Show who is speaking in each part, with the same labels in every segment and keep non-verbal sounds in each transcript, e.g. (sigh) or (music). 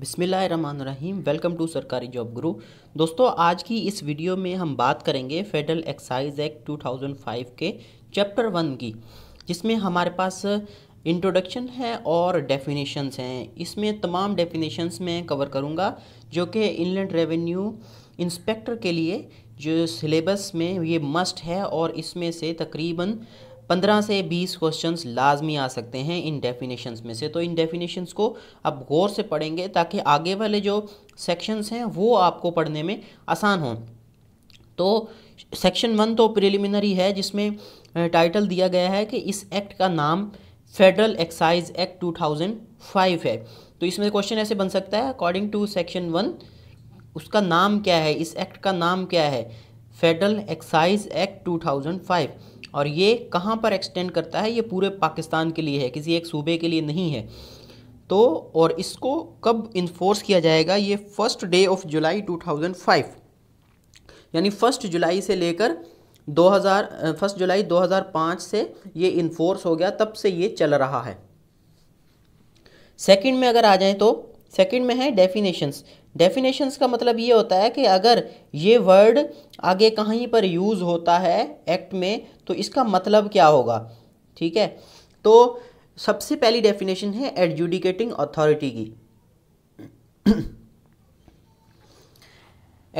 Speaker 1: बिसमीम welcome to सरकारी job गुरु दोस्तों आज की इस वीडियो में हम बात करेंगे फेडरल एक्साइज एक्ट 2005 के चैप्टर वन की जिसमें हमारे पास इंट्रोडक्शन है और डेफिनेशंस हैं इसमें तमाम डेफिनेशंस मैं कवर करूंगा जो कि इनलैंड रेवेन्यू इंस्पेक्टर के लिए जो सिलेबस में ये मस्ट है और इसमें से तकरीबन पंद्रह से बीस क्वेश्चंस लाजमी आ सकते हैं इन डेफिनेशंस में से तो इन डेफिनेशंस को आप गौर से पढ़ेंगे ताकि आगे वाले जो सेक्शंस हैं वो आपको पढ़ने में आसान हों तो सेक्शन वन तो प्रिलिमिनरी है जिसमें टाइटल दिया गया है कि इस एक्ट का नाम फेडरल एक्साइज एक्ट 2005 है तो इसमें क्वेश्चन ऐसे बन सकता है अकॉर्डिंग टू सेक्शन वन उसका नाम क्या है इस एक्ट का नाम क्या है फेडरल एक्साइज एक्ट 2005 और ये कहाँ पर एक्सटेंड करता है ये पूरे पाकिस्तान के लिए है किसी एक सूबे के लिए नहीं है तो और इसको कब इन्फोर्स किया जाएगा ये फर्स्ट डे ऑफ जुलाई 2005 यानी फर्स्ट जुलाई से लेकर 2000 फर्स्ट जुलाई 2005 से ये इन्फोर्स हो गया तब से ये चल रहा है सेकंड में अगर आ जाए तो सेकंड में है डेफिनेशंस डेफिनेशंस का मतलब ये होता है कि अगर ये वर्ड आगे कहीं पर यूज़ होता है एक्ट में तो इसका मतलब क्या होगा ठीक है तो सबसे पहली डेफिनेशन है एडजुडिकेटिंग अथॉरिटी की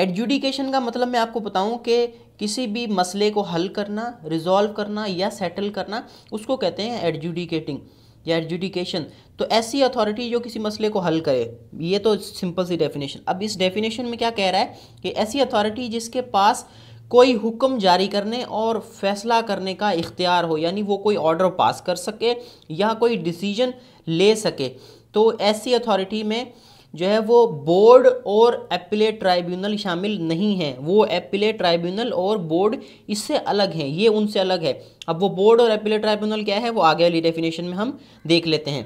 Speaker 1: एडजुडिकेशन (clears throat) का मतलब मैं आपको बताऊं कि किसी भी मसले को हल करना रिजॉल्व करना या सेटल करना उसको कहते हैं एडजुडिकेटिंग या एडजुडिकेशन तो ऐसी अथॉरिटी जो किसी मसले को हल करे ये तो सिंपल सी डेफिनेशन अब इस डेफिनेशन में क्या कह रहा है कि ऐसी अथॉरिटी जिसके पास कोई हुक्म जारी करने और फैसला करने का इख्तियार हो यानी वो कोई ऑर्डर पास कर सके या कोई डिसीजन ले सके तो ऐसी अथॉरिटी में जो है वो बोर्ड और एपिले ट्राइब्यूनल शामिल नहीं हैं वो एपिले ट्राइब्यूनल और बोर्ड इससे अलग हैं ये उनसे अलग है अब वो बोर्ड और एपिले ट्राइब्यूनल क्या है वो आगे वाली डेफिनेशन में हम देख लेते हैं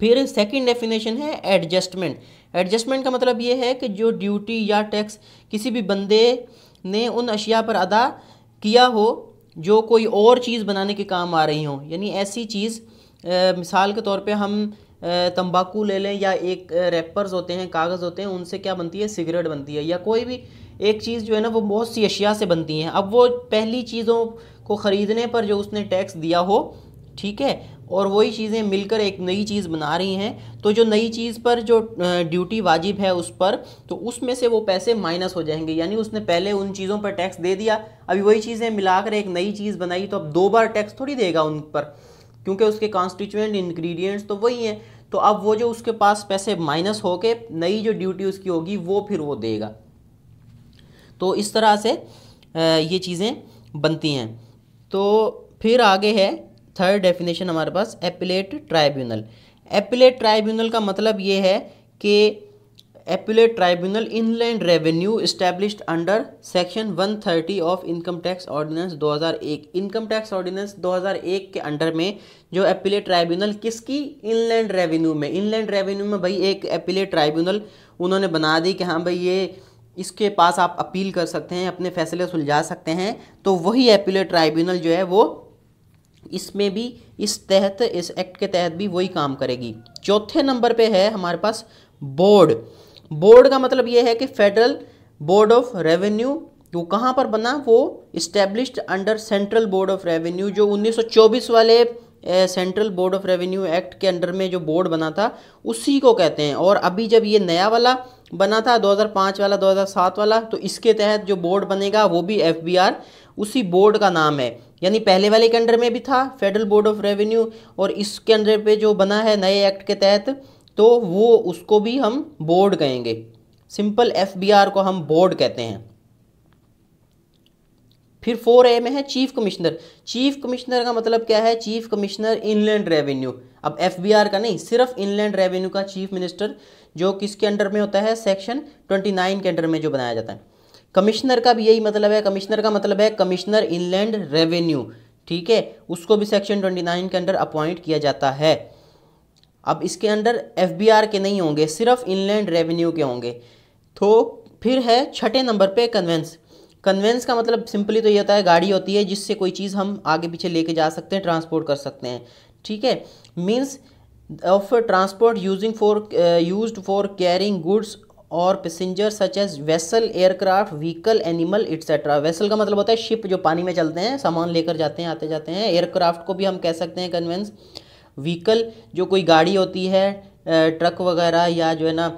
Speaker 1: फिर सेकंड डेफिनेशन है एडजस्टमेंट एडजस्टमेंट का मतलब ये है कि जो ड्यूटी या टैक्स किसी भी बंदे ने उन अशिया पर अदा किया हो जो कोई और चीज़ बनाने के काम आ रही हो यानी ऐसी चीज़ मिसाल के तौर पे हम तंबाकू ले लें या एक रैपर्स होते हैं कागज़ होते हैं उनसे क्या बनती है सिगरेट बनती है या कोई भी एक चीज़ जो है ना वो बहुत सी अशिया से बनती हैं अब वो पहली चीज़ों को ख़रीदने पर जो उसने टैक्स दिया हो ठीक है और वही चीज़ें मिलकर एक नई चीज़ बना रही हैं तो जो नई चीज़ पर जो ड्यूटी वाजिब है उस पर तो उसमें से वो पैसे माइनस हो जाएंगे यानी उसने पहले उन चीज़ों पर टैक्स दे दिया अभी वही चीज़ें मिलाकर एक नई चीज़ बनाई तो अब दो बार टैक्स थोड़ी देगा उन पर क्योंकि उसके कॉन्स्टिट्यूएंट इन्ग्रीडियंट्स तो वही हैं तो अब वो जो उसके पास पैसे माइनस होके नई जो ड्यूटी उसकी होगी वो फिर वो देगा तो इस तरह से ये चीज़ें बनती हैं तो फिर आगे है थर्ड डेफिनेशन हमारे पास एपिलेट ट्राइब्यूनल एपिलेट ट्राइब्यूनल का मतलब ये है कि appellate tribunal inland revenue establish under section 130 of income tax ordinance 2001 income tax ordinance एक के अंडर में जो एपुलेट ट्राइब्यूनल किसकी इनलैंड रेवेन्यू में इन लैंड रेवेन्यू में भाई एक एपुलेट ट्राइब्यूनल उन्होंने बना दी कि हाँ भाई ये इसके पास आप अपील कर सकते हैं अपने फैसले सुलझा सकते हैं तो वही एपुलेट ट्राइब्यूनल जो है वो इसमें भी इस तहत इस एक्ट के तहत भी वही काम करेगी चौथे नंबर पर है हमारे पास बोर्ड बोर्ड का मतलब ये है कि फेडरल बोर्ड ऑफ रेवेन्यू वो कहाँ पर बना वो established under central board of revenue जो 1924 वाले central board of revenue act के अंडर में जो बोर्ड बना था उसी को कहते हैं और अभी जब ये नया वाला बना था 2005 वाला 2007 वाला तो इसके तहत जो बोर्ड बनेगा वो भी एफ उसी बोर्ड का नाम है यानी पहले वाले के अंडर में भी था फेडरल बोर्ड ऑफ रेवेन्यू और इसके अंडर पे जो बना है नए एक्ट के तहत तो वो उसको भी हम बोर्ड कहेंगे सिंपल एफ बी आर को हम बोर्ड कहते हैं फिर फोर ए में है चीफ कमिश्नर चीफ कमिश्नर का मतलब क्या है चीफ कमिश्नर इनलैंड रेवेन्यू अब एफ बी आर का नहीं सिर्फ इनलैंड रेवेन्यू का चीफ मिनिस्टर जो किसके अंडर में होता है सेक्शन ट्वेंटी नाइन के अंडर में जो बनाया जाता है कमिश्नर का भी यही मतलब है कमिश्नर का मतलब है कमिश्नर इनलैंड रेवेन्यू ठीक है उसको भी सेक्शन ट्वेंटी नाइन के अंडर अपॉइंट किया जाता है अब इसके अंडर एफ के नहीं होंगे सिर्फ इनलैंड रेवेन्यू के होंगे तो फिर है छठे नंबर पे कन्वेंस कन्वेंस का मतलब सिंपली तो ये होता है गाड़ी होती है जिससे कोई चीज़ हम आगे पीछे लेके जा सकते हैं ट्रांसपोर्ट कर सकते हैं ठीक है means of transport using for use for carrying goods और passenger such as vessel aircraft vehicle animal etcetera vessel का मतलब होता है शिप जो पानी में चलते हैं सामान लेकर जाते हैं आते जाते हैं एयरक्राफ्ट को भी हम कह सकते हैं कन्वेंस व्हीकल जो कोई गाड़ी होती है ट्रक वगैरह या जो है ना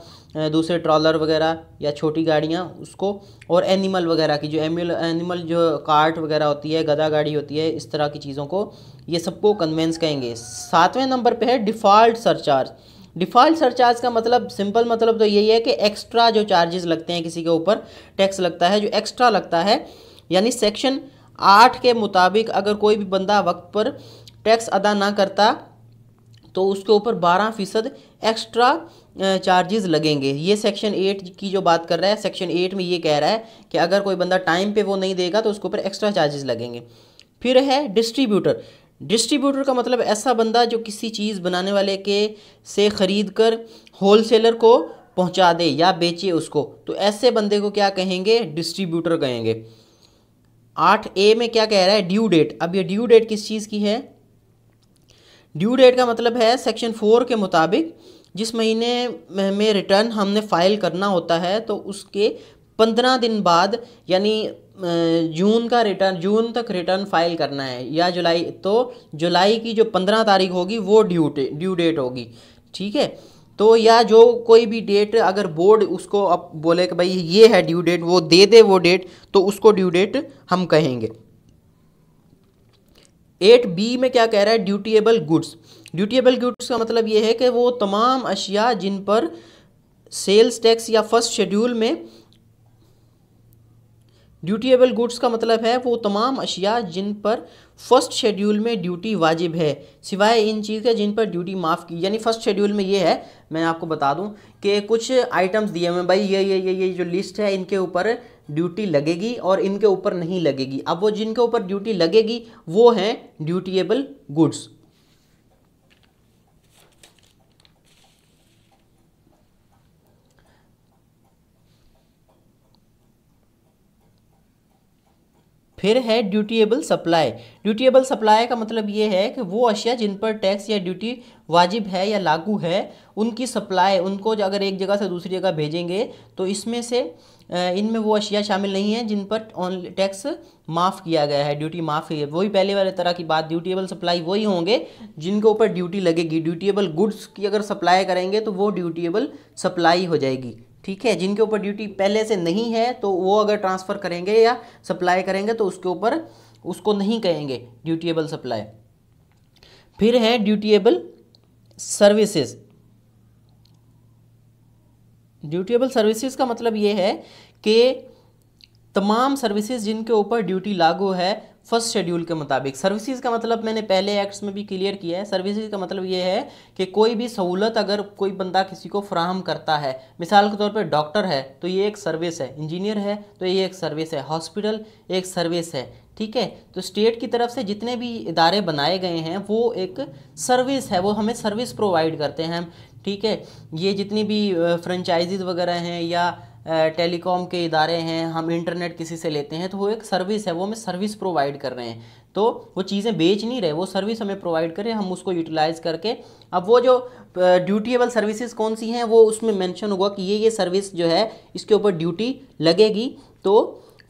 Speaker 1: दूसरे ट्रॉलर वगैरह या छोटी गाड़ियाँ उसको और एनिमल वगैरह की जो एमल एनिमल जो कार्ट वगैरह होती है गदा गाड़ी होती है इस तरह की चीज़ों को ये सबको कन्वेंस कहेंगे सातवें नंबर पे है डिफ़ॉल्ट सरचार्ज डिफ़ॉल्ट सरचार्ज का मतलब सिंपल मतलब तो यही है कि एक्स्ट्रा जो चार्जेस लगते हैं किसी के ऊपर टैक्स लगता है जो एक्स्ट्रा लगता है यानी सेक्शन आठ के मुताबिक अगर कोई भी बंदा वक्त पर टैक्स अदा ना करता तो उसके ऊपर बारह फ़ीसद एक्स्ट्रा चार्जेस लगेंगे ये सेक्शन एट की जो बात कर रहा है सेक्शन एट में ये कह रहा है कि अगर कोई बंदा टाइम पे वो नहीं देगा तो उसके ऊपर एक्स्ट्रा चार्जेस लगेंगे फिर है डिस्ट्रीब्यूटर डिस्ट्रीब्यूटर का मतलब ऐसा बंदा जो किसी चीज़ बनाने वाले के से ख़रीद कर होलसेलर को पहुँचा दे या बेचे उसको तो ऐसे बंदे को क्या कहेंगे डिस्ट्रीब्यूटर कहेंगे आठ ए में क्या कह रहा है ड्यू डेट अब ये ड्यू डेट किस चीज़ की है ड्यू डेट का मतलब है सेक्शन फोर के मुताबिक जिस महीने में रिटर्न हमने फाइल करना होता है तो उसके पंद्रह दिन बाद यानी जून का रिटर्न जून तक रिटर्न फाइल करना है या जुलाई तो जुलाई की जो पंद्रह तारीख होगी वो ड्यू ड्यू डेट होगी ठीक है तो या जो कोई भी डेट अगर बोर्ड उसको अब बोले कि भाई ये है ड्यू डेट वो दे दे वो डेट तो उसको ड्यू डेट हम कहेंगे एट बी में क्या कह रहा है ड्यूटीएबल गुड्स ड्यूटीएबल गुड्स का मतलब ये है कि वो तमाम अशिया जिन पर सेल्स टैक्स या फर्स्ट शेड्यूल में ड्यूटीएबल गुड्स का मतलब है वो तमाम अशिया जिन पर फर्स्ट शेड्यूल में ड्यूटी वाजिब है सिवाय इन चीज़ के जिन पर ड्यूटी माफ़ की यानी फर्स्ट शेड्यूल में ये है मैं आपको बता दूं कि कुछ आइटम्स दिए हुए भाई ये ये ये ये जो लिस्ट है इनके ऊपर ड्यूटी लगेगी और इनके ऊपर नहीं लगेगी अब वो जिनके ऊपर ड्यूटी लगेगी वो हैं ड्यूटीएबल गुड्स फिर है ड्यूटीएबल सप्लाई ड्यूटीएबल सप्लाई का मतलब ये है कि वो अशिया जिन पर टैक्स या ड्यूटी वाजिब है या लागू है उनकी सप्लाई उनको अगर एक जगह से दूसरी जगह भेजेंगे तो इसमें से इनमें वो अशिया शामिल नहीं है जिन पर ऑन टैक्स माफ़ किया गया है ड्यूटी माफ़ है वही पहले वाले तरह की बात ड्यूटीएबल सप्लाई वही होंगे जिनके ऊपर ड्यूटी लगेगी ड्यूटीएबल गुड्स की अगर सप्लाई करेंगे तो वो ड्यूटीएबल सप्लाई हो जाएगी ठीक है जिनके ऊपर ड्यूटी पहले से नहीं है तो वो अगर ट्रांसफ़र करेंगे या सप्लाई करेंगे तो उसके ऊपर उसको नहीं कहेंगे ड्यूटीएबल सप्लाई फिर है ड्यूटीएबल सर्विसेज ड्यूटीएबल सर्विसेज का मतलब ये है कि तमाम सर्विसेज जिनके ऊपर ड्यूटी लागू है फर्स्ट शेड्यूल के मुताबिक सर्विसेज का मतलब मैंने पहले एक्ट्स में भी क्लियर किया है सर्विसेज का मतलब ये है कि कोई भी सहूलत अगर कोई बंदा किसी को फ्राहम करता है मिसाल के तौर पर डॉक्टर है तो ये एक सर्विस है इंजीनियर है तो ये एक सर्विस है हॉस्पिटल एक सर्विस है ठीक है तो स्टेट की तरफ से जितने भी इदारे बनाए गए हैं वो एक सर्विस है वो हमें सर्विस प्रोवाइड करते हैं हम ठीक है ये जितनी भी फ्रेंचाइजीज वगैरह हैं या टेलीकॉम के इदारे हैं हम इंटरनेट किसी से लेते हैं तो वो एक सर्विस है वो हमें सर्विस प्रोवाइड कर रहे हैं तो वो चीज़ें बेच नहीं रहे वो सर्विस हमें प्रोवाइड करें हम उसको यूटिलाइज़ करके अब वो जो ड्यूटीएबल सर्विसेज कौन सी हैं वो उसमें मेंशन होगा कि ये ये सर्विस जो है इसके ऊपर ड्यूटी लगेगी तो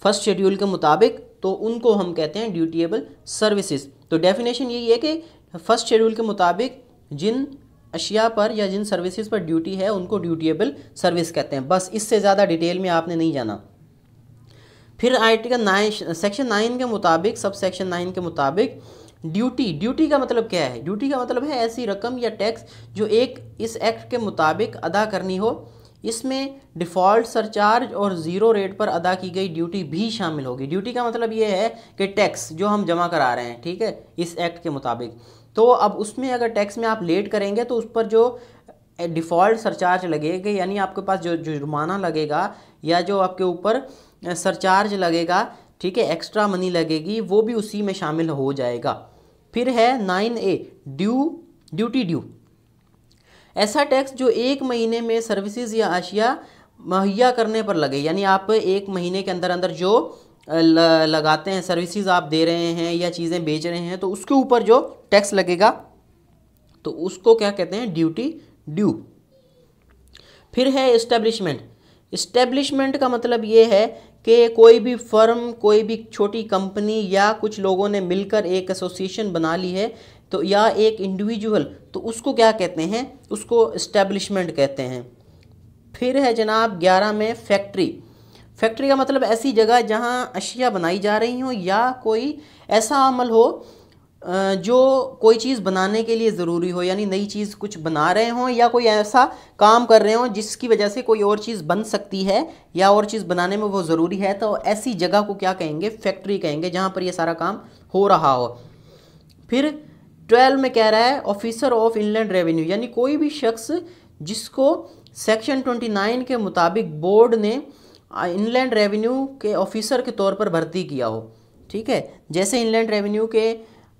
Speaker 1: फर्स्ट शेड्यूल के मुताबिक तो उनको हम कहते हैं ड्यूटीएबल सर्विसेज तो डेफिनेशन यही है कि फर्स्ट शेड्यूल के मुताबिक जिन अशिया पर या जिन सर्विसेज पर ड्यूटी है उनको ड्यूटीएबल सर्विस कहते हैं बस इससे ज़्यादा डिटेल में आपने नहीं जाना फिर आर्टिकल नाइन सेक्शन नाइन के मुताबिक सब सेक्शन नाइन के मुताबिक ड्यूटी ड्यूटी का मतलब क्या है ड्यूटी का मतलब है ऐसी रकम या टैक्स जो एक इस एक्ट के मुताबिक अदा करनी हो इसमें डिफ़ॉल्ट सरचार्ज और ज़ीरो रेट पर अदा की गई ड्यूटी भी शामिल होगी ड्यूटी का मतलब ये है कि टैक्स जो हम जमा करा रहे हैं ठीक है इस एक्ट के मुताबिक तो अब उसमें अगर टैक्स में आप लेट करेंगे तो उस पर जो डिफ़ॉल्ट सरचार्ज लगेगा यानी आपके पास जो जुर्माना लगेगा या जो आपके ऊपर सरचार्ज लगेगा ठीक है एक्स्ट्रा मनी लगेगी वो भी उसी में शामिल हो जाएगा फिर है nine A due duty due ऐसा टैक्स जो एक महीने में सर्विसेज या अशिया मुहैया करने पर लगे यानी आप एक महीने के अंदर अंदर जो लगाते हैं सर्विसेज आप दे रहे हैं या चीज़ें बेच रहे हैं तो उसके ऊपर जो टैक्स लगेगा तो उसको क्या कहते हैं ड्यूटी ड्यू फिर है इस्टेब्लिशमेंट इस्टेब्लिशमेंट का मतलब ये है कि कोई भी फर्म कोई भी छोटी कंपनी या कुछ लोगों ने मिलकर एक एसोसिएशन बना ली है तो या एक इंडिविजुअल तो उसको क्या कहते हैं उसको इस्टेब्लिशमेंट कहते हैं फिर है जनाब ग्यारह में फैक्ट्री फैक्ट्री का मतलब ऐसी जगह जहाँ अशिया बनाई जा रही हो या कोई ऐसा अमल हो जो कोई चीज़ बनाने के लिए ज़रूरी हो यानी नई चीज़ कुछ बना रहे हों या कोई ऐसा काम कर रहे हों जिसकी वजह से कोई और चीज़ बन सकती है या और चीज़ बनाने में वो ज़रूरी है तो ऐसी जगह को क्या कहेंगे फैक्ट्री कहेंगे जहाँ पर ये सारा काम हो रहा हो फिर ट्वेल्व में कह रहा है ऑफिसर ऑफ इनलैंड रेवेन्यू यानी कोई भी शख्स जिसको सेक्शन ट्वेंटी नाइन के मुताबिक बोर्ड ने इनलैंड रेवेन्यू के ऑफिसर के तौर पर भर्ती किया हो ठीक है जैसे इनलैंड रेवेन्यू के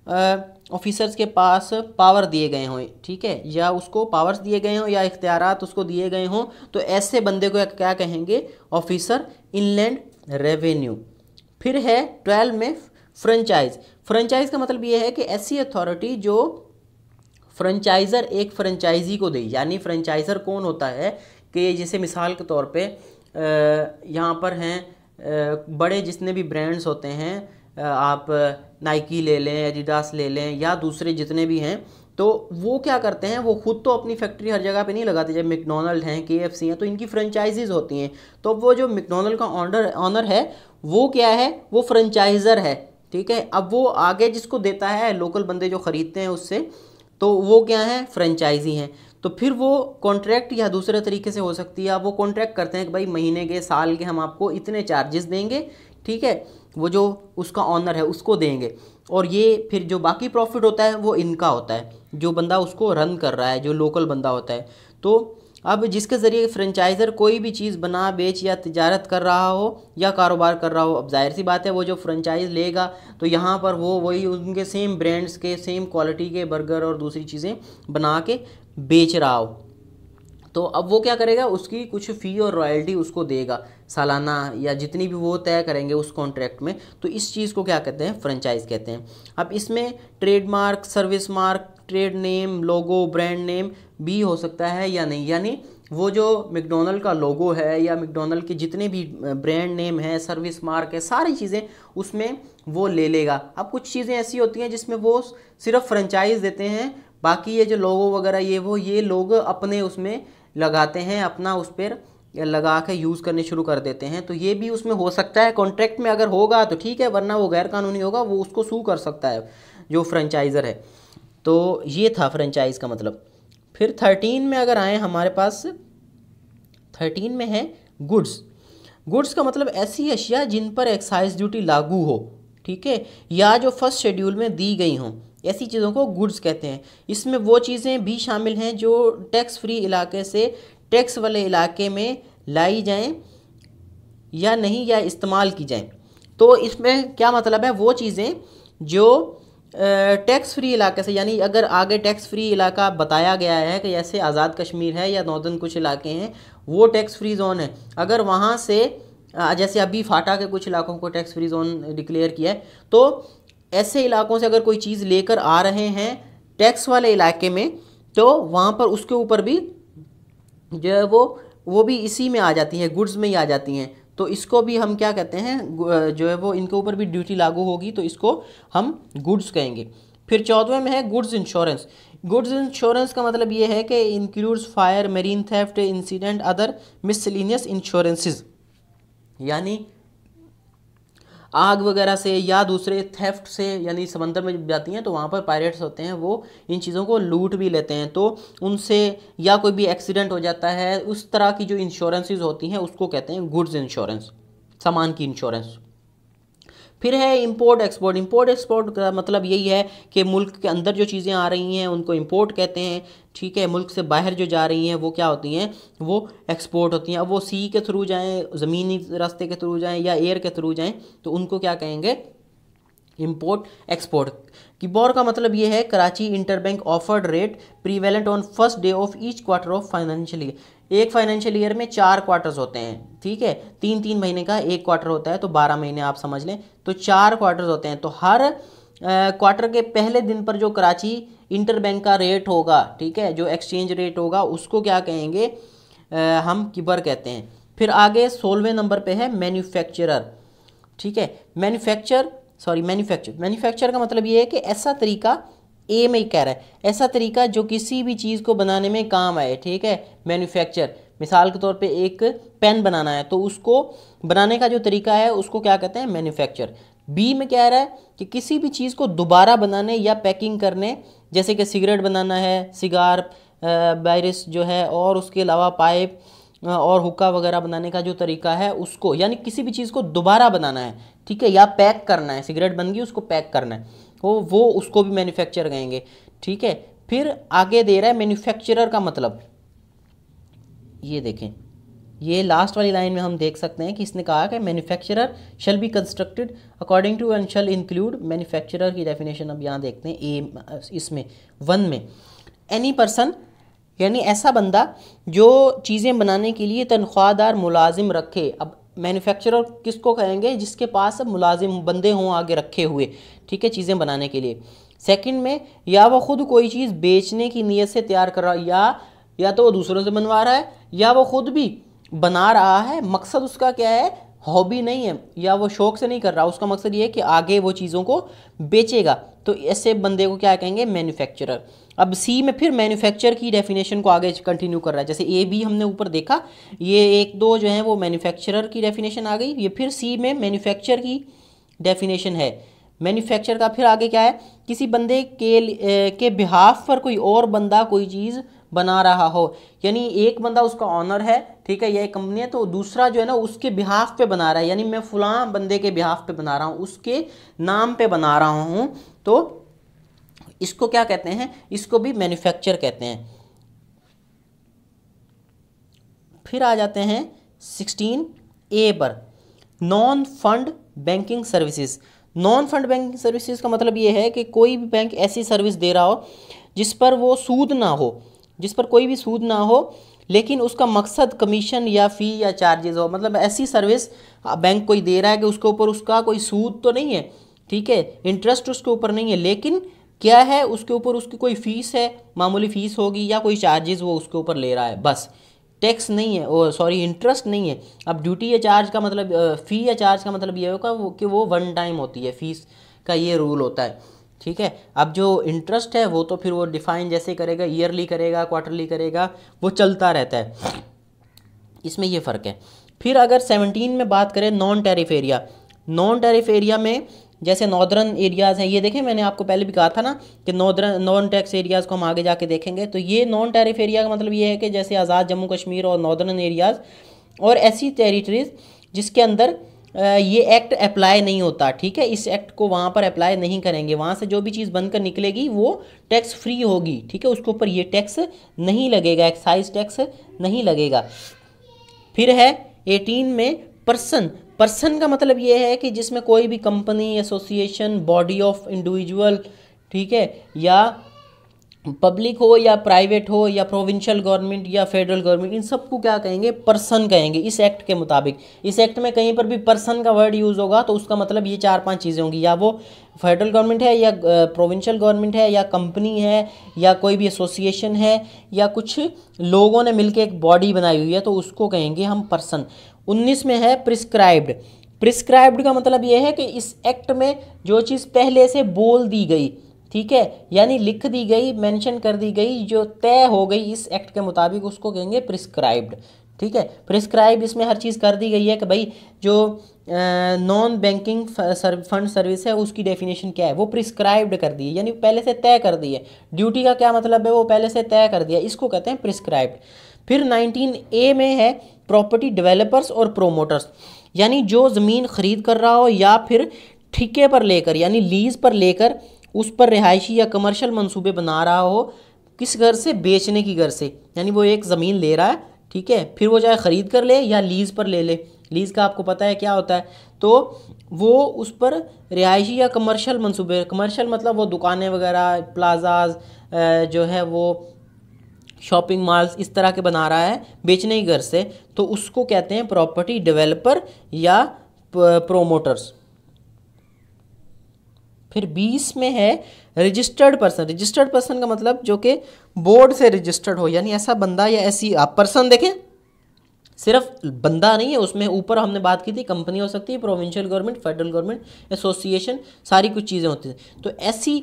Speaker 1: ऑफिसर्स के पास पावर दिए गए हों ठीक है या उसको पावर्स दिए गए हों या इख्तियार उसको दिए गए हों तो ऐसे बंदे को क्या कहेंगे ऑफिसर इनलैंड रेवेन्यू फिर है ट्वेल्व में फ्रेंचाइज फ्रेंचाइज का मतलब ये है कि ऐसी अथॉरिटी जो फ्रेंचाइजर एक फ्रेंचाइजी को दे यानी फ्रेंचाइजर कौन होता है कि जैसे मिसाल के तौर पे यहाँ पर हैं बड़े जितने भी ब्रांड्स होते हैं आप नाइकी ले लें एडिडास ले लें या दूसरे जितने भी हैं तो वो क्या करते हैं वो खुद तो अपनी फैक्ट्री हर जगह पे नहीं लगाते जब मैकडोनल्ड हैं के एफ सी हैं तो इनकी फ्रेंचाइजीज होती हैं तो अब वो जो मैकडोनल्ड का ऑनर ऑनर है वो क्या है वो फ्रेंचाइजर है ठीक है अब वो आगे जिसको देता है लोकल बंदे जो ख़रीदते हैं उससे तो वो क्या है फ्रेंचाइजी हैं तो फिर वो कॉन्ट्रैक्ट या दूसरे तरीके से हो सकती है वो कॉन्ट्रैक्ट करते हैं कि भाई महीने के साल के हम आपको इतने चार्जेस देंगे ठीक है वो जो उसका ऑनर है उसको देंगे और ये फिर जो बाकी प्रॉफिट होता है वो इनका होता है जो बंदा उसको रन कर रहा है जो लोकल बंदा होता है तो अब जिसके ज़रिए फ्रेंचाइज़र कोई भी चीज़ बना बेच या तजारत कर रहा हो या कारोबार कर रहा हो अब जाहिर सी बात है वो जो फ्रेंचाइज़ लेगा तो यहाँ पर वो वही उनके सेम ब्रांड्स के सेम क्वालिटी के बर्गर और दूसरी चीज़ें बना के बेच रहा हो तो अब वो क्या करेगा उसकी कुछ फ़ी और रॉयल्टी उसको देगा सालाना या जितनी भी वो तय करेंगे उस कॉन्ट्रैक्ट में तो इस चीज़ को क्या कहते हैं फ्रेंचाइज कहते हैं अब इसमें trademark service mark trade name logo brand name भी हो सकता है या नहीं यानी वो जो मैकडोनल्ड का लोगो है या मैकडोनल्ड के जितने भी ब्रांड नेम है सर्विस मार्क है सारी चीज़ें उसमें वो ले लेगा अब कुछ चीज़ें ऐसी होती हैं जिसमें वो सिर्फ फ्रेंचाइज देते हैं बाकी ये जो लोगो वगैरह ये वो ये लोग अपने उसमें लगाते हैं अपना उस पर लगा के यूज़ करने शुरू कर देते हैं तो ये भी उसमें हो सकता है कॉन्ट्रैक्ट में अगर होगा तो ठीक है वरना वो गैर कानूनी होगा वो उसको सू कर सकता है जो फ्रेंचाइज़र है तो ये था फ्रेंचाइज का मतलब फिर थर्टीन में अगर आए हमारे पास थर्टीन में है गुड्स गुड्स का मतलब ऐसी अशिया जिन पर एक्साइज ड्यूटी लागू हो ठीक है या जो फर्स्ट शेड्यूल में दी गई हों ऐसी चीज़ों को गुड्स कहते हैं इसमें वो चीज़ें भी शामिल हैं जो टैक्स फ्री इलाके से टैक्स वाले इलाके में लाई जाएं या नहीं या इस्तेमाल की जाएं तो इसमें क्या मतलब है वो चीज़ें जो टैक्स फ्री इलाके से यानी अगर आगे टैक्स फ्री इलाका बताया गया है कि जैसे आज़ाद कश्मीर है या नॉर्दर्न कुछ इलाके हैं वो टैक्स फ्री जोन है अगर वहाँ से जैसे अभी फाटा के कुछ इलाकों को टैक्स फ्री जोन डिक्लेयर किया है तो ऐसे इलाकों से अगर कोई चीज़ लेकर आ रहे हैं टैक्स वाले इलाके में तो वहाँ पर उसके ऊपर भी जो है वो वो भी इसी में आ जाती है गुड्स में ही आ जाती हैं तो इसको भी हम क्या कहते हैं जो है वो इनके ऊपर भी ड्यूटी लागू होगी तो इसको हम गुड्स कहेंगे फिर चौदहवें में है गुड्स इंश्योरेंस गुड्स इंश्योरेंस का मतलब ये है कि includes fire marine theft incident other miscellaneous insurances यानी आग वगैरह से या दूसरे थेफ्ट से यानी समंदर में जाती हैं तो वहाँ पर पायरेट्स होते हैं वो इन चीज़ों को लूट भी लेते हैं तो उनसे या कोई भी एक्सीडेंट हो जाता है उस तरह की जो इंश्योरेंसेज होती हैं उसको कहते हैं गुड्स इंश्योरेंस सामान की इंश्योरेंस फिर है इम्पोर्ट एक्सपोर्ट इम्पोर्ट एक्सपोर्ट का मतलब यही है कि मुल्क के अंदर जो चीज़ें आ रही हैं उनको इम्पोर्ट कहते हैं ठीक है मुल्क से बाहर जो जा रही हैं वो क्या होती हैं वो एक्सपोर्ट होती हैं अब वो सी के थ्रू जाएँ ज़मीनी रास्ते के थ्रू जाएँ या एयर के थ्रू जाएँ तो उनको क्या कहेंगे इम्पोर्ट एक्सपोर्ट किबोर का मतलब ये है Karachi interbank offered rate prevalent on first day of each quarter of financial year एक फाइनेंशियल ईयर में चार क्वार्टर्स होते हैं ठीक है तीन तीन महीने का एक क्वार्टर होता है तो बारह महीने आप समझ लें तो चार क्वार्टर्स होते हैं तो हर क्वार्टर के पहले दिन पर जो कराची इंटर बैंक का रेट होगा ठीक है जो एक्सचेंज रेट होगा उसको क्या कहेंगे आ, हम किबर कहते हैं फिर आगे सोलहवें नंबर पे है मैन्युफैक्चरर ठीक है मैन्युफैक्चर सॉरी मैन्युफैक्चर मैन्युफैक्चर का मतलब ये है कि ऐसा तरीका ए में ही कह रहा है ऐसा तरीका जो किसी भी चीज़ को बनाने में काम आए ठीक है मैन्युफैक्चर मिसाल के तौर पे एक पेन बनाना है तो उसको बनाने का जो तरीका है उसको क्या कहते हैं मैन्युफैक्चर बी में कह रहा है कि किसी भी चीज़ को दोबारा बनाने या पैकिंग करने जैसे कि सिगरेट बनाना है सिगार बायरस जो है और उसके अलावा पाइप और हुक्का वगैरह बनाने का जो तरीका है उसको यानी किसी भी चीज़ को दोबारा बनाना है ठीक है या पैक करना है सिगरेट बन गई उसको पैक करना है हो वो उसको भी मैन्युफैक्चर कहेंगे ठीक है फिर आगे दे रहा है मैन्युफैक्चरर का मतलब ये देखें ये लास्ट वाली लाइन में हम देख सकते हैं कि इसने कहा कि manufacturer shall be constructed according to and shall include manufacturer की डेफिनेशन अब यहाँ देखते हैं ए इसमें वन में एनी पर्सन यानी ऐसा बंदा जो चीज़ें बनाने के लिए तनख्वाहदार मुलाजिम रखे अब मैन्युफैक्चरर किसको कहेंगे जिसके पास मुलाजिम बंदे हों आगे रखे हुए ठीक है चीज़ें बनाने के लिए सेकंड में या वो ख़ुद कोई चीज़ बेचने की नीयत से तैयार कर रहा या या तो वो दूसरों से बनवा रहा है या वो ख़ुद भी बना रहा है मकसद उसका क्या है हॉबी नहीं है या वो शौक से नहीं कर रहा उसका मकसद ये है कि आगे वो चीज़ों को बेचेगा तो ऐसे बंदे को क्या कहेंगे मैन्युफैक्चरर अब सी में फिर मैन्युफैक्चर की डेफिनेशन को आगे कंटिन्यू कर रहा है जैसे ए बी हमने ऊपर देखा ये एक दो जो है वो मैन्युफैक्चरर की डेफिनेशन आ गई ये फिर सी में मैन्युफैक्चर की डेफिनेशन है मैन्युफैक्चर का फिर आगे क्या है किसी बंदे के के बिहाफ पर कोई और बंदा कोई चीज़ बना रहा हो यानी एक बंदा उसका ऑनर है ठीक है यह कंपनी है तो दूसरा जो है ना उसके बिहाफ पे बना रहा है यानी मैं फुला बंदे के बिहाफ पे बना रहा हूँ उसके नाम पे बना रहा हूँ तो इसको क्या कहते हैं इसको भी मैन्युफैक्चर कहते हैं फिर आ जाते हैं सिक्सटीन ए पर non fund banking services non fund banking services का मतलब ये है कि कोई भी बैंक ऐसी सर्विस दे रहा हो जिस पर वो सूद ना हो जिस पर कोई भी सूद ना हो लेकिन उसका मकसद कमीशन या फ़ी या चार्जेस हो मतलब ऐसी सर्विस बैंक कोई दे रहा है कि उसके ऊपर उसका कोई सूद तो नहीं है ठीक है इंटरेस्ट उसके ऊपर नहीं है लेकिन क्या है उसके ऊपर उसकी कोई फ़ीस है मामूली फ़ीस होगी या कोई चार्जेस वो उसके ऊपर ले रहा है बस टैक्स नहीं है सॉरी इंटरेस्ट नहीं है अब ड्यूटी या चार्ज का मतलब फ़ी या चार्ज का मतलब ये होगा कि वो वन टाइम होती है फ़ीस का ये रूल होता है ठीक है अब जो इंटरेस्ट है वो तो फिर वो डिफाइन जैसे करेगा ईयरली करेगा क्वार्टरली करेगा वो चलता रहता है इसमें ये फ़र्क है फिर अगर सेवनटीन में बात करें non tariff area non tariff area में जैसे नॉर्दर्न एरियाज़ हैं ये देखें मैंने आपको पहले भी कहा था ना कि नॉर्दर्न नॉन टैक्स एरियाज़ को हम आगे जाके देखेंगे तो ये नॉन टैरिफ एरिया का मतलब ये है कि जैसे आज़ाद जम्मू कश्मीर और नॉर्दर्न एरियाज़ और ऐसी टेरिटरीज जिसके अंदर ये एक्ट अप्लाई नहीं होता ठीक है इस एक्ट को वहाँ पर अप्लाई नहीं करेंगे वहाँ से जो भी चीज़ बनकर निकलेगी वो टैक्स फ्री होगी ठीक है उसके ऊपर ये टैक्स नहीं लगेगा एक्साइज टैक्स नहीं लगेगा फिर है एटीन में पर्सन पर्सन का मतलब ये है कि जिसमें कोई भी company association body of individual ठीक है या पब्लिक हो या प्राइवेट हो या प्रोविंशियल गवर्नमेंट या फेडरल गवर्नमेंट इन सबको क्या कहेंगे पर्सन कहेंगे इस एक्ट के मुताबिक इस एक्ट में कहीं पर भी पर्सन का वर्ड यूज़ होगा तो उसका मतलब ये चार पांच चीज़ें होंगी या वो फेडरल गवर्नमेंट है या प्रोविंशियल गवर्नमेंट है या कंपनी है या कोई भी एसोसिएशन है या कुछ लोगों ने मिलकर एक बॉडी बनाई हुई है तो उसको कहेंगे हम पर्सन 19 में है प्रिस्क्राइब्ड प्रिस्क्राइब्ड का मतलब यह है कि इस एक्ट में जो चीज़ पहले से बोल दी गई ठीक है यानी लिख दी गई मेंशन कर दी गई जो तय हो गई इस एक्ट के मुताबिक उसको कहेंगे प्रिस्क्राइब्ड ठीक है प्रिस्क्राइब इसमें हर चीज़ कर दी गई है कि भाई जो नॉन बैंकिंग फंड सर्विस है उसकी डेफिनेशन क्या है वो प्रिस्क्राइब्ड कर दी है यानी पहले से तय कर दी है ड्यूटी का क्या मतलब है वो पहले से तय कर दिया इसको कहते हैं प्रिस्क्राइब्ड फिर 19 ए में है प्रॉपर्टी डेवलपर्स और प्रोमोटर्स यानी जो ज़मीन खरीद कर रहा हो या फिर ठीके पर लेकर यानी लीज़ पर लेकर उस पर रिहायशी या कमर्शियल मंसूबे बना रहा हो किस घर से बेचने की घर से यानी वो एक ज़मीन ले रहा है ठीक है फिर वो चाहे ख़रीद कर ले या लीज़ पर ले ले लीज़ का आपको पता है क्या होता है तो वो उस पर रिहायशी या कमर्शियल मंसूबे कमर्शियल मतलब वो दुकानें वगैरह प्लाजाज जो है वो शॉपिंग मॉल्स इस तरह के बना रहा है बेचने के घर से तो उसको कहते हैं प्रॉपर्टी डेवलपर या प्रोमोटर्स फिर बीस में है रजिस्टर्ड पर्सन रजिस्टर्ड पर्सन का मतलब जो कि बोर्ड से रजिस्टर्ड हो यानी ऐसा बंदा या ऐसी आप पर्सन देखें सिर्फ बंदा नहीं है उसमें ऊपर हमने बात की थी कंपनी हो सकती है provincial government federal government association सारी कुछ चीज़ें होती हैं तो ऐसी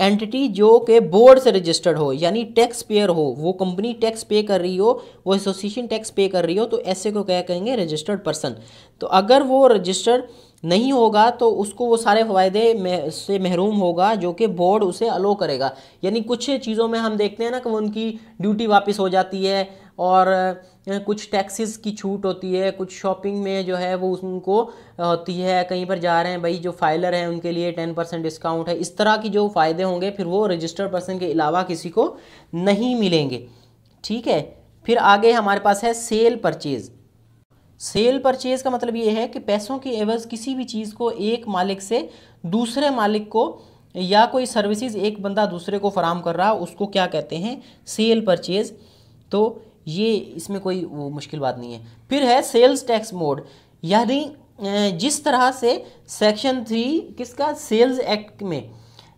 Speaker 1: एंटिटी जो के बोर्ड से रजिस्टर्ड हो यानी टैक्स पेयर हो वो कंपनी टैक्स पे कर रही हो वो एसोसिएशन टैक्स पे कर रही हो तो ऐसे को क्या कहेंगे रजिस्टर्ड पर्सन तो अगर वो रजिस्टर्ड नहीं होगा तो उसको वो सारे फ़ायदे से महरूम होगा जो कि बोर्ड उसे अलो करेगा यानी कुछ चीज़ों में हम देखते हैं ना कि उनकी ड्यूटी वापस हो जाती है और कुछ टैक्सेस की छूट होती है कुछ शॉपिंग में जो है वो उनको होती है कहीं पर जा रहे हैं भाई जो फाइलर हैं उनके लिए टेन परसेंट डिस्काउंट है इस तरह की जो फ़ायदे होंगे फिर वो रजिस्टर्ड पर्सन के अलावा किसी को नहीं मिलेंगे ठीक है फिर आगे हमारे पास है सेल परचेज़ सेल परचेज़ का मतलब ये है कि पैसों की एवज किसी भी चीज़ को एक मालिक से दूसरे मालिक को या कोई सर्विसेज एक बंदा दूसरे को फराम कर रहा उसको क्या कहते हैं सेल परचेज़ तो ये इसमें कोई मुश्किल बात नहीं है फिर है सेल्स टैक्स मोड यानी जिस तरह से सेक्शन थ्री किसका सेल्स एक्ट में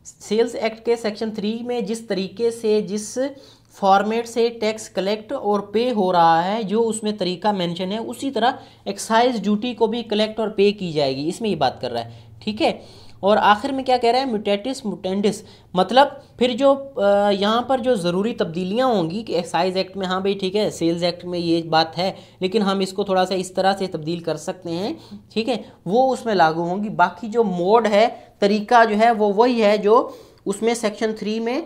Speaker 1: सेल्स एक्ट के सेक्शन थ्री में जिस तरीके से जिस फॉर्मेट से टैक्स कलेक्ट और पे हो रहा है जो उसमें तरीका मेंशन है उसी तरह एक्साइज ड्यूटी को भी कलेक्ट और पे की जाएगी इसमें ये बात कर रहा है ठीक है और आखिर में क्या कह रहा है म्यूटेटिस म्यूटेंडिस मतलब फिर जो यहाँ पर जो ज़रूरी तब्दीलियाँ होंगी कि एक्साइज एक्ट में हाँ भाई ठीक है सेल्स एक्ट में ये बात है लेकिन हम इसको थोड़ा सा इस तरह से तब्दील कर सकते हैं ठीक है वो उसमें लागू होंगी बाकी जो मोड है तरीका जो है वो वही है जो उसमें सेक्शन थ्री में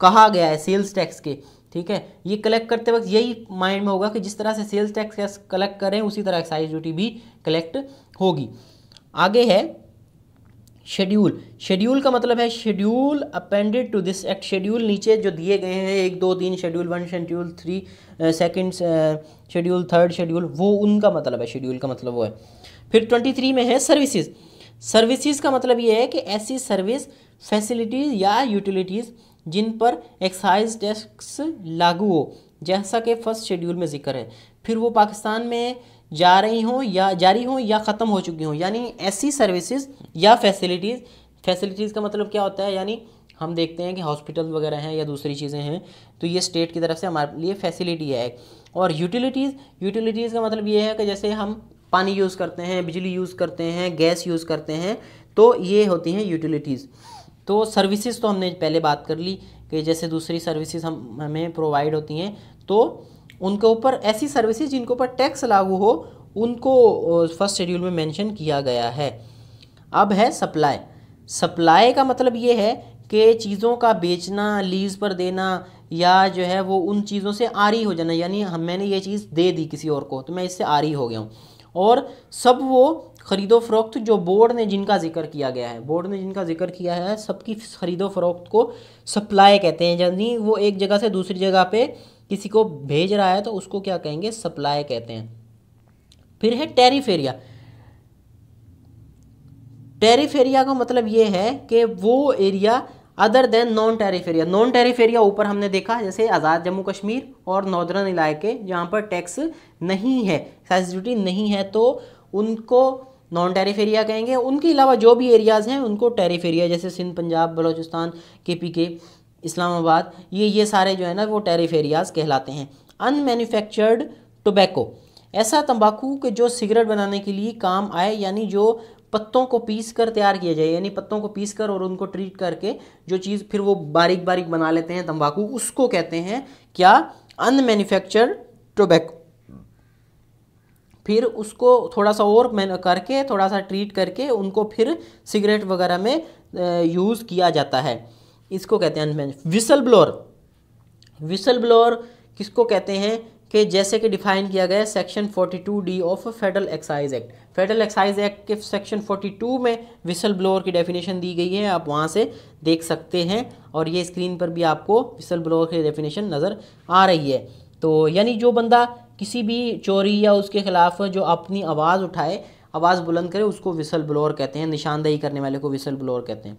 Speaker 1: कहा गया है सेल्स टैक्स के ठीक है ये कलेक्ट करते वक्त यही माइंड में होगा कि जिस तरह से सेल्स टैक्स कलेक्ट करें उसी तरह एक्साइज ड्यूटी भी कलेक्ट होगी आगे है शेड्यूल शेड्यूल का मतलब है schedule appended to this act schedule नीचे जो दिए गए हैं एक दो तीन schedule one schedule three second schedule third schedule वो उनका मतलब है शेड्यूल का मतलब वो है फिर ट्वेंटी थ्री में है सर्विसेज सर्विसेज का मतलब ये है कि ऐसी सर्विस फैसिलिटीज़ या यूटिलिटीज़ जिन पर एक्साइज टैक्स लागू हो जैसा कि फर्स्ट शेड्यूल में जिक्र है फिर वो पाकिस्तान में जा रही हों या जारी हों या ख़त्म हो चुकी हों यानी ऐसी सर्विसेज या फैसिलिटीज़ फैसिलिटीज़ का मतलब क्या होता है यानी हम देखते हैं कि हॉस्पिटल वगैरह हैं या दूसरी चीज़ें हैं तो ये स्टेट की तरफ से हमारे लिए फैसिलिटी है और यूटिलिटीज़ यूटिलिटीज़ का मतलब ये है कि जैसे हम पानी यूज़ करते हैं बिजली यूज़ करते हैं गैस यूज़ करते हैं तो ये होती हैं यूटिलिटीज़ तो सर्विसेज तो हमने पहले बात कर ली कि जैसे दूसरी सर्विसेज हम हमें प्रोवाइड होती हैं तो उनके ऊपर ऐसी सर्विसेज जिनके ऊपर टैक्स लागू हो उनको फर्स्ट शेड्यूल में मेंशन किया गया है अब है सप्लाई सप्लाई का मतलब ये है कि चीज़ों का बेचना लीज़ पर देना या जो है वो उन चीज़ों से आरी हो जाना यानी हम मैंने ये चीज़ दे दी किसी और को तो मैं इससे आरी हो गया हूँ और सब वो ख़रीदो फरोख्त जो बोर्ड ने जिनका जिक्र किया गया है बोर्ड ने जिनका जिक्र किया है सबकी ख़रीदो फरोख्त को सप्लाई कहते हैं यानी वो एक जगह से दूसरी जगह पे किसी को भेज रहा है तो उसको क्या कहेंगे सप्लाई कहते हैं फिर है टेरिफ एरिया टेरिफ एरिया का मतलब यह है कि वो area other than non tariff area non tariff area ऊपर हमने देखा जैसे आज़ाद जम्मू कश्मीर और नॉर्दर्न इलाके जहाँ पर टैक्स नहीं है एक्साइज ड्यूटी नहीं है तो उनको नॉन टेरिफ एरिया कहेंगे उनके अलावा जो भी एरियाज़ हैं उनको टेरिफ एरिया जैसे सिंध पंजाब बलोचिस्तान के पी के इस्लामाबाद ये ये सारे जो है ना वो टेरिफ एरियाज़ कहलाते हैं अनमैन्युफैक्चर्ड टोबैको ऐसा तंबाकू के जो सिगरेट बनाने के लिए काम आए यानी जो पत्तों को पीस कर तैयार किया जाए यानी पत्तों को पीस कर और उनको ट्रीट करके जो चीज़ फिर वो बारीक बारीक बना लेते हैं तंबाकू उसको कहते हैं क्या अनमैन्युफैक्चर टोबैको फिर उसको थोड़ा सा और करके थोड़ा सा ट्रीट करके उनको फिर सिगरेट वगैरह में यूज़ किया जाता है इसको कहते हैं अनमेन्स विसल ब्लोअर विसल ब्लोअर किसको कहते हैं कि जैसे कि डिफाइन किया गया section 42 D of federal excise act federal excise act के सेक्शन 42 में विसल ब्लोअर की डेफिनेशन दी गई है आप वहाँ से देख सकते हैं और ये स्क्रीन पर भी आपको विसल ब्लोअर की डेफिनेशन नज़र आ रही है तो यानी जो बंदा किसी भी चोरी या उसके खिलाफ जो अपनी आवाज़ उठाए आवाज़ बुलंद करे उसको विसल ब्लोअर कहते हैं निशानदेही करने वाले को विसल ब्लोअर कहते हैं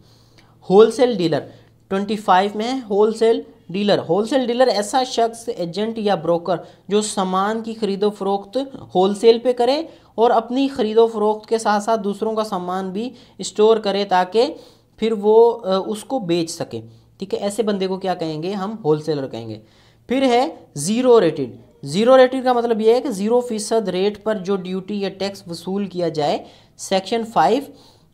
Speaker 1: होलसेल डीलर ट्वेंटी फाइव में होलसेल डीलर होलसेल डीलर ऐसा शख्स एजेंट या ब्रोकर जो सामान की खरीदो फरोख्त होलसेल पे करे और अपनी खरीदो फरोख्त के साथ साथ दूसरों का सामान भी स्टोर करे ताकि फिर वो उसको बेच सके ठीक है ऐसे बंदे को क्या कहेंगे हम होलसेलर कहेंगे फिर है ज़ीरो रेटेड ज़ीरो रेटेड का मतलब ये है कि ज़ीरो फीसद रेट पर जो ड्यूटी या टैक्स वसूल किया जाए सेक्शन फाइव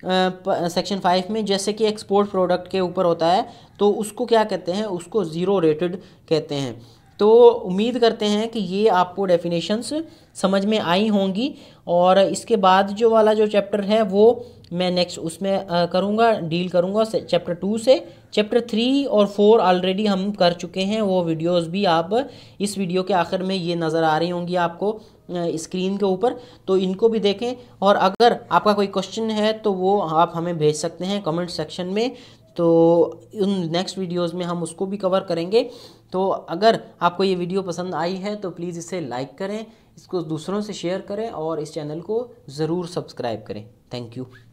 Speaker 1: सेक्शन फाइव में जैसे कि एक्सपोर्ट प्रोडक्ट के ऊपर होता है तो उसको क्या कहते हैं उसको ज़ीरो रेटेड कहते हैं तो उम्मीद करते हैं कि ये आपको डेफिनेशंस समझ में आई होंगी और इसके बाद जो वाला जो चैप्टर है वो मैं नेक्स्ट उसमें करूँगा डील करूँगा चैप्टर टू से चैप्टर थ्री और फोर ऑलरेडी हम कर चुके हैं वो वीडियोस भी आप इस वीडियो के आखिर में ये नज़र आ रही होंगी आपको स्क्रीन के ऊपर तो इनको भी देखें और अगर आपका कोई क्वेश्चन है तो वो आप हमें भेज सकते हैं कमेंट सेक्शन में तो उन नेक्स्ट वीडियोस में हम उसको भी कवर करेंगे तो अगर आपको ये वीडियो पसंद आई है तो प्लीज़ इसे लाइक करें इसको दूसरों से शेयर करें और इस चैनल को ज़रूर सब्सक्राइब करें थैंक यू